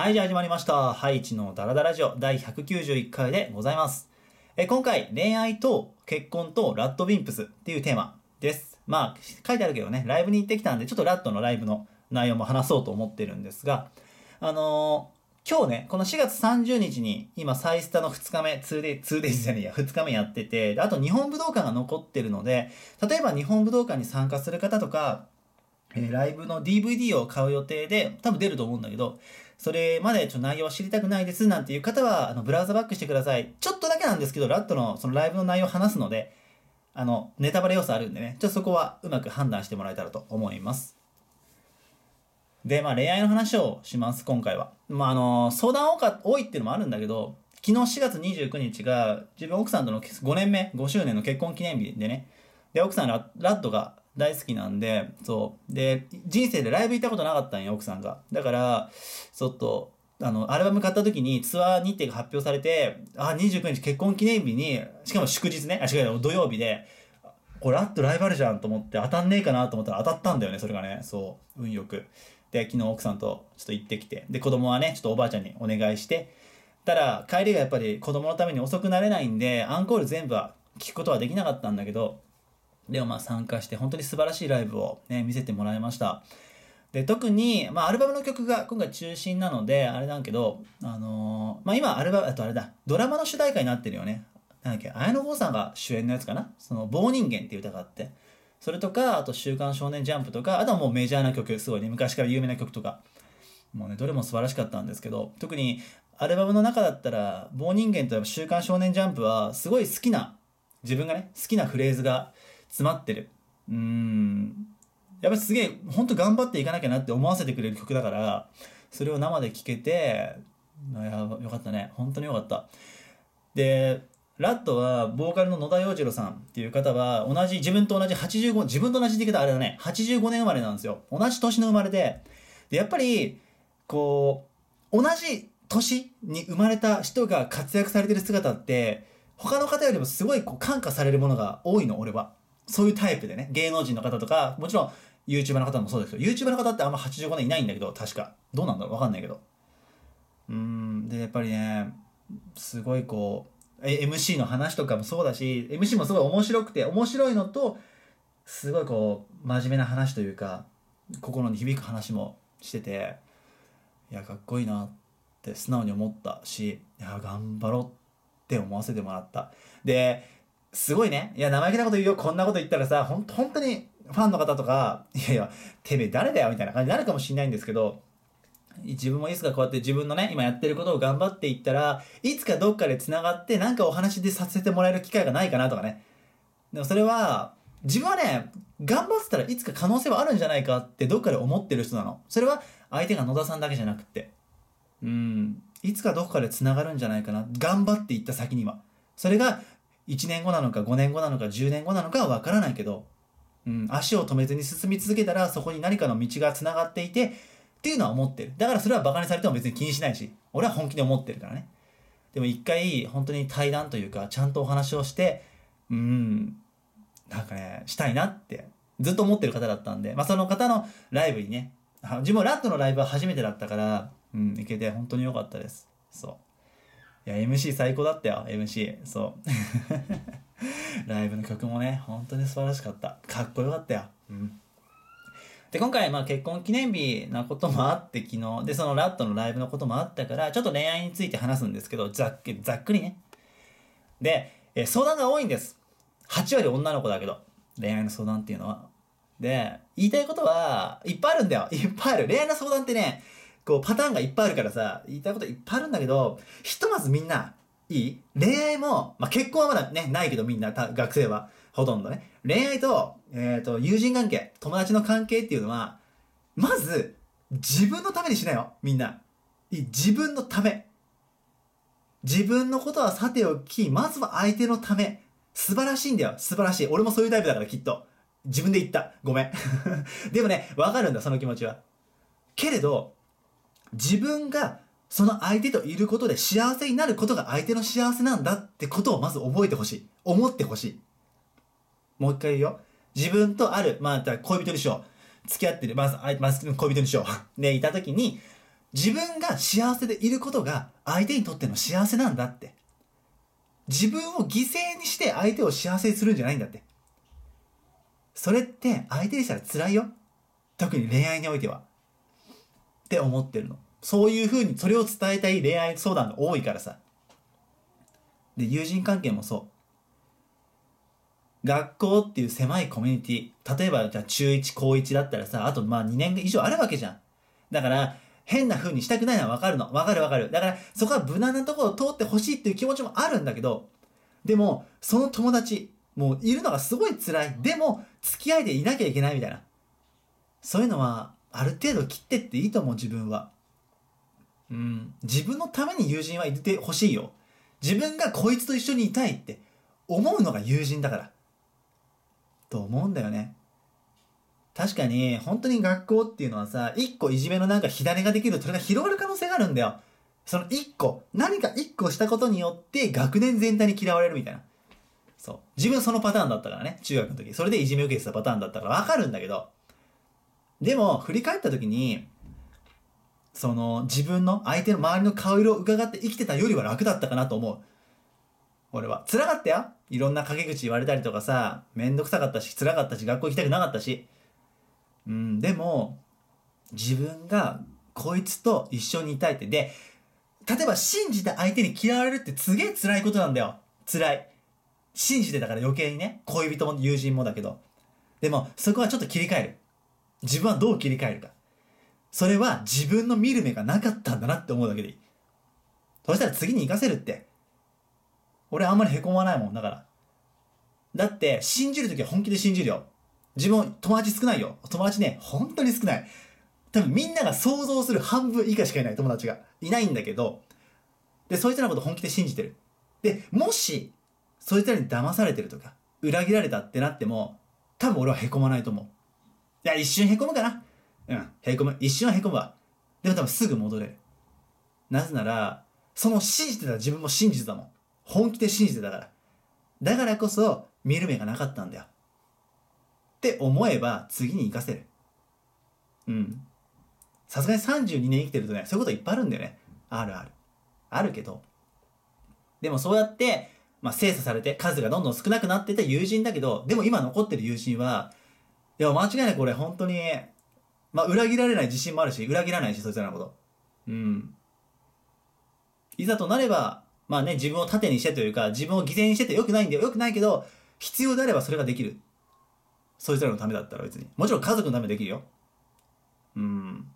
はい、じゃあ始まりました。ハイチのダラダラジオ第191回でございます。え今回、恋愛と結婚とラッドウィンプスっていうテーマです。まあ、書いてあるけどね、ライブに行ってきたんで、ちょっとラッドのライブの内容も話そうと思ってるんですが、あのー、今日ね、この4月30日に、今、サイスタの2日目、2デイ、2デイズじゃねえや、2日目やってて、あと日本武道館が残ってるので、例えば日本武道館に参加する方とか、えー、ライブの DVD を買う予定で、多分出ると思うんだけど、それまでちょっと内容は知りたくないですなんていう方は、あの、ブラウザバックしてください。ちょっとだけなんですけど、ラットのそのライブの内容を話すので、あの、ネタバレ要素あるんでね、ちょっとそこはうまく判断してもらえたらと思います。で、まあ恋愛の話をします、今回は。まああの、相談多か多いっていうのもあるんだけど、昨日4月29日が自分奥さんとの5年目、5周年の結婚記念日でね、で、奥さんラッドが大好きなんで、そう。で、人生でライブ行ったことなかったんよ、奥さんが。だから、ちょっと、あの、アルバム買った時にツアー日程が発表されて、あ、29日結婚記念日に、しかも祝日ね、あ、違う、土曜日で、これあっとライバルじゃんと思って当たんねえかなと思ったら当たったんだよね、それがね。そう、運よく。で、昨日奥さんとちょっと行ってきて、で、子供はね、ちょっとおばあちゃんにお願いして、ただ、帰りがやっぱり子供のために遅くなれないんで、アンコール全部は聞くことはできなかったんだけど、で、まあ、参加して本当に素晴らしいライブを、ね、見せてもらいました。で特に、まあ、アルバムの曲が今回中心なのであれなんけど、あのー、まあ、今アルバムあとあれだドラマの主題歌になってるよねなんだっけ綾野剛さんが主演のやつかな「その棒人間」っていう歌があってそれとかあと「週刊少年ジャンプ」とかあとはもうメジャーな曲すごいね昔から有名な曲とかもうねどれも素晴らしかったんですけど特にアルバムの中だったら「棒人間」と「週刊少年ジャンプ」はすごい好きな自分がね好きなフレーズが詰まってる。うん。やっぱすげえ、ほんと頑張っていかなきゃなって思わせてくれる曲だから、それを生で聴けて、いや、よかったね。本当によかった。で、ラットは、ボーカルの野田洋次郎さんっていう方は、同じ、自分と同じ85、自分と同じって言い方あれだね、85年生まれなんですよ。同じ年の生まれで、で、やっぱり、こう、同じ年に生まれた人が活躍されてる姿って、他の方よりもすごいこう感化されるものが多いの、俺は。そういうタイプでね、芸能人の方とか、もちろん YouTuber の方もそうですけど、YouTuber の方ってあんま85年いないんだけど、確か。どうなんだろうわかんないけど。うん、で、やっぱりね、すごいこう、え、MC の話とかもそうだし、MC もすごい面白くて、面白いのと、すごいこう、真面目な話というか、心に響く話もしてて、いや、かっこいいなって素直に思ったし、いや、頑張ろうって思わせてもらった。で、すごいね。いや、生意気なこと言うよ。こんなこと言ったらさ、ほん、本当にファンの方とか、いやいや、てめえ誰だよみたいな感じになるかもしれないんですけど、自分もいつかこうやって自分のね、今やってることを頑張っていったら、いつかどっかで繋がってなんかお話でさせてもらえる機会がないかなとかね。でもそれは、自分はね、頑張ってたらいつか可能性はあるんじゃないかってどっかで思ってる人なの。それは相手が野田さんだけじゃなくて。うん。いつかどこかで繋がるんじゃないかな。頑張っていった先には。それが1年後なのか5年後なのか10年後なのかはわからないけど、うん、足を止めずに進み続けたらそこに何かの道が繋がっていて、っていうのは思ってる。だからそれはバカにされても別に気にしないし、俺は本気で思ってるからね。でも一回本当に対談というか、ちゃんとお話をして、うん、なんかね、したいなってずっと思ってる方だったんで、まあその方のライブにね、自分はラットのライブは初めてだったから、うん、行けて本当に良かったです。そう。いや、MC 最高だったよ、MC。そう。ライブの曲もね、本当に素晴らしかった。かっこよかったよ。うん。で、今回、まあ結婚記念日なこともあって、昨日、で、そのラットのライブのこともあったから、ちょっと恋愛について話すんですけど、ざっくり、ざっくりね。で、え相談が多いんです。8割女の子だけど、恋愛の相談っていうのは。で、言いたいことは、いっぱいあるんだよ。いっぱいある。恋愛の相談ってね、こうパターンがいっぱいあるからさ、言いたいこといっぱいあるんだけど、ひとまずみんな、いい恋愛も、まあ、結婚はまだね、ないけどみんな、学生は、ほとんどね。恋愛と、えっ、ー、と、友人関係、友達の関係っていうのは、まず、自分のためにしなよ、みんな。自分のため。自分のことはさておき、まずは相手のため。素晴らしいんだよ、素晴らしい。俺もそういうタイプだから、きっと。自分で言った。ごめん。でもね、わかるんだ、その気持ちは。けれど、自分がその相手といることで幸せになることが相手の幸せなんだってことをまず覚えてほしい。思ってほしい。もう一回言うよ。自分とある、まあ、恋人にしよう。付き合ってる、まあ、まあ、恋人にしよう。ね、いたときに、自分が幸せでいることが相手にとっての幸せなんだって。自分を犠牲にして相手を幸せにするんじゃないんだって。それって相手にしたら辛いよ。特に恋愛においては。って思ってるの。そういうふうに、それを伝えたい恋愛相談が多いからさ。で、友人関係もそう。学校っていう狭いコミュニティ。例えば、じゃ中1、高1だったらさ、あとまあ2年以上あるわけじゃん。だから、変な風にしたくないのはわかるの。わかるわかる。だから、そこは無難なところを通ってほしいっていう気持ちもあるんだけど、でも、その友達、もういるのがすごい辛い。でも、付き合いでいなきゃいけないみたいな。そういうのは、ある程度切ってっていいと思う自分はうん自分のために友人はいてほしいよ自分がこいつと一緒にいたいって思うのが友人だからと思うんだよね確かに本当に学校っていうのはさ一個いじめのなんか火種ができるとそれが広がる可能性があるんだよその一個何か一個したことによって学年全体に嫌われるみたいなそう自分そのパターンだったからね中学の時それでいじめ受けてたパターンだったからわかるんだけどでも、振り返った時に、その、自分の、相手の周りの顔色を伺って生きてたよりは楽だったかなと思う。俺は。辛かったよいろんな陰口言われたりとかさ、めんどくさかったし、辛かったし、学校行きたくなかったし。うん、でも、自分が、こいつと一緒にいたいって。で、例えば信じた相手に嫌われるってすげえ辛いことなんだよ。辛い。信じてたから余計にね、恋人も友人もだけど。でも、そこはちょっと切り替える。自分はどう切り替えるか。それは自分の見る目がなかったんだなって思うだけでいい。そしたら次に活かせるって。俺あんまり凹まないもんだから。だって、信じるときは本気で信じるよ。自分、友達少ないよ。友達ね、本当に少ない。多分みんなが想像する半分以下しかいない友達がいないんだけど、で、そいつらのこと本気で信じてる。で、もし、そいつらに騙されてるとか、裏切られたってなっても、多分俺は凹まないと思う。いや、一瞬へこむかな。うん、へこむ。一瞬はへこむわ。でも多分すぐ戻れる。なぜなら、その信じてた自分も信じてたもん。本気で信じてたから。だからこそ、見る目がなかったんだよ。って思えば、次に活かせる。うん。さすがに32年生きてるとね、そういうこといっぱいあるんだよね。あるある。あるけど。でもそうやって、まあ、精査されて数がどんどん少なくなってた友人だけど、でも今残ってる友人は、いや、間違いない、これ、本当に、まあ、裏切られない自信もあるし、裏切らないし、そいつらのこと。うん。いざとなれば、まあね、自分を盾にしてというか、自分を犠牲にしててよくないんだよ。くないけど、必要であればそれができる。そいつらのためだったら別に。もちろん家族のためできるよ。うん。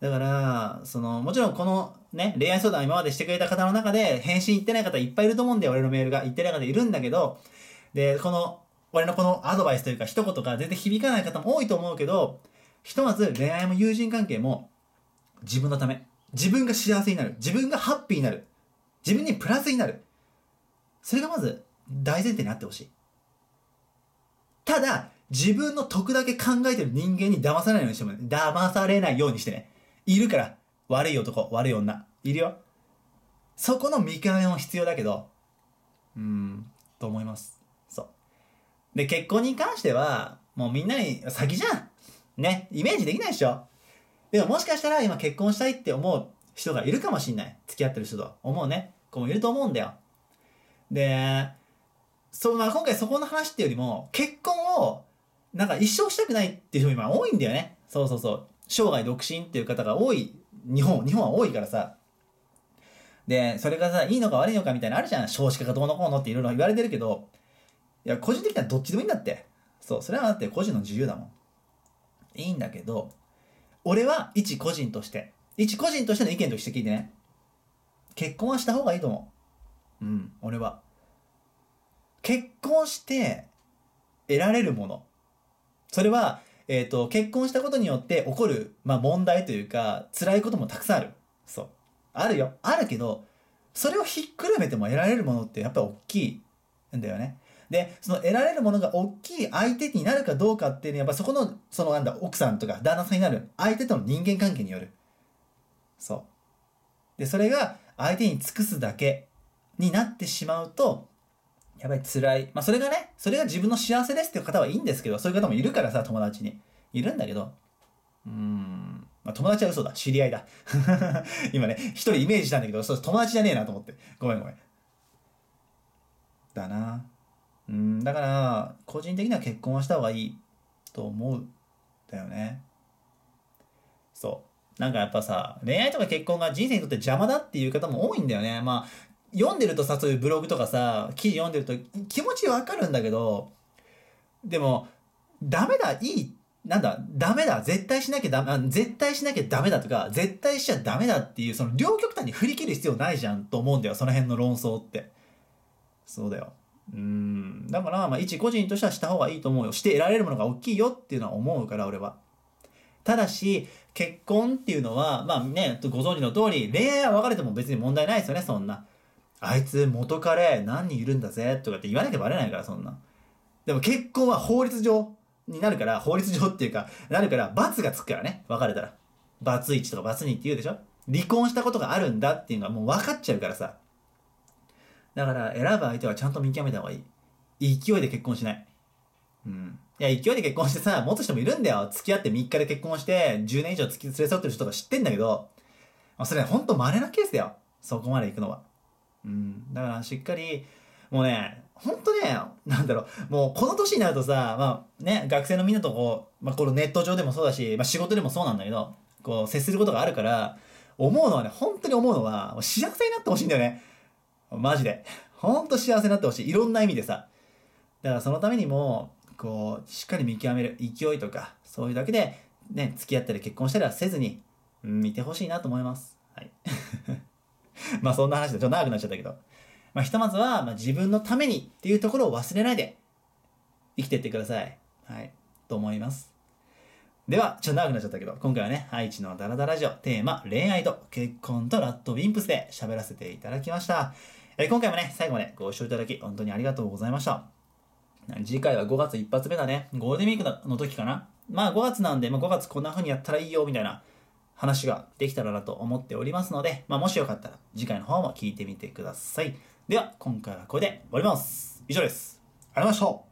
だから、その、もちろんこのね、恋愛相談今までしてくれた方の中で、返信行ってない方いっぱいいると思うんだよ、俺のメールが。言ってない方いるんだけど、で、この俺のこのアドバイスというか一言が全然響かない方も多いと思うけど、ひとまず恋愛も友人関係も自分のため。自分が幸せになる。自分がハッピーになる。自分にプラスになる。それがまず大前提になってほしい。ただ、自分の得だけ考えてる人間に騙されないようにしても、ね、騙されないようにしてね。いるから。悪い男、悪い女。いるよ。そこの見極めも必要だけど、うーん、と思います。で、結婚に関しては、もうみんなに先じゃん。ね、イメージできないでしょ。でももしかしたら今結婚したいって思う人がいるかもしんない。付き合ってる人と思うね。子もいると思うんだよ。で、そんな、今回そこの話っていうよりも、結婚を、なんか一生したくないっていう人も今多いんだよね。そうそうそう。生涯独身っていう方が多い。日本、日本は多いからさ。で、それがさ、いいのか悪いのかみたいなのあるじゃん。少子化がどうのこうのっていろいろ言われてるけど、いや、個人的にはどっちでもいいんだって。そう、それはだって個人の自由だもん。いいんだけど、俺は一個人として、一個人としての意見として聞いてね。結婚はした方がいいと思う。うん、俺は。結婚して得られるもの。それは、えっ、ー、と、結婚したことによって起こる、まあ、問題というか、辛いこともたくさんある。そう。あるよ。あるけど、それをひっくるめても得られるものってやっぱ大きいんだよね。で、その得られるものが大きい相手になるかどうかっていうのは、やっぱそこの、そのなんだ、奥さんとか旦那さんになる相手との人間関係による。そう。で、それが相手に尽くすだけになってしまうと、やばい辛い。まあ、それがね、それが自分の幸せですっていう方はいいんですけど、そういう方もいるからさ、友達に。いるんだけど、うーん。まあ、友達は嘘だ。知り合いだ。今ね、一人イメージしたんだけど、そう、友達じゃねえなと思って。ごめんごめん。だなうん、だから、個人的には結婚はした方がいいと思う。だよね。そう。なんかやっぱさ、恋愛とか結婚が人生にとって邪魔だっていう方も多いんだよね。まあ、読んでるとさ、そういうブログとかさ、記事読んでると気持ちわかるんだけど、でも、ダメだ、いい、なんだ、ダメだ、絶対しなきゃダメ、絶対しなきゃダメだとか、絶対しちゃダメだっていう、その両極端に振り切る必要ないじゃんと思うんだよ、その辺の論争って。そうだよ。うんだからまあ一個人としてはした方がいいと思うよして得られるものが大きいよっていうのは思うから俺はただし結婚っていうのはまあねご存知の通り恋愛は別れても別に問題ないですよねそんなあいつ元カレ何人いるんだぜとかって言わなきゃバレないからそんなでも結婚は法律上になるから法律上っていうかなるから罰がつくからね別れたら罰1とか罰2って言うでしょ離婚したことがあるんだっていうのはもう分かっちゃうからさだから選ぶ相手はちゃんと見極めた方がいい。勢いで結婚しない。うん。いや、勢いで結婚してさ、もっと人もいるんだよ。付き合って3日で結婚して、10年以上付き連れ添ってる人が知ってんだけど、それほんと稀なケースだよ。そこまで行くのは。うん。だからしっかり、もうね、ほんとね、なんだろう、もうこの年になるとさ、まあね、学生のみんなとこう、まあこのネット上でもそうだし、まあ仕事でもそうなんだけど、こう接することがあるから、思うのはね、本当に思うのは、もう幸せになってほしいんだよね。マジで。ほんと幸せになってほしい。いろんな意味でさ。だからそのためにも、こう、しっかり見極める勢いとか、そういうだけで、ね、付き合ったり結婚したりはせずに、うん、見てほしいなと思います。はい。まあそんな話でちょっと長くなっちゃったけど。まあひとまずは、まあ、自分のためにっていうところを忘れないで、生きていってください。はい。と思います。では、ちょっと長くなっちゃったけど、今回はね、愛知のダラダラジオ、テーマ、恋愛と結婚とラットウィンプスで喋らせていただきました。えー、今回もね、最後までご視聴いただき、本当にありがとうございました。次回は5月一発目だね。ゴールデンウィークの時かな。まあ5月なんで、まあ、5月こんな風にやったらいいよ、みたいな話ができたらなと思っておりますので、まあもしよかったら次回の方も聞いてみてください。では、今回はこれで終わります。以上です。ありがとうございました。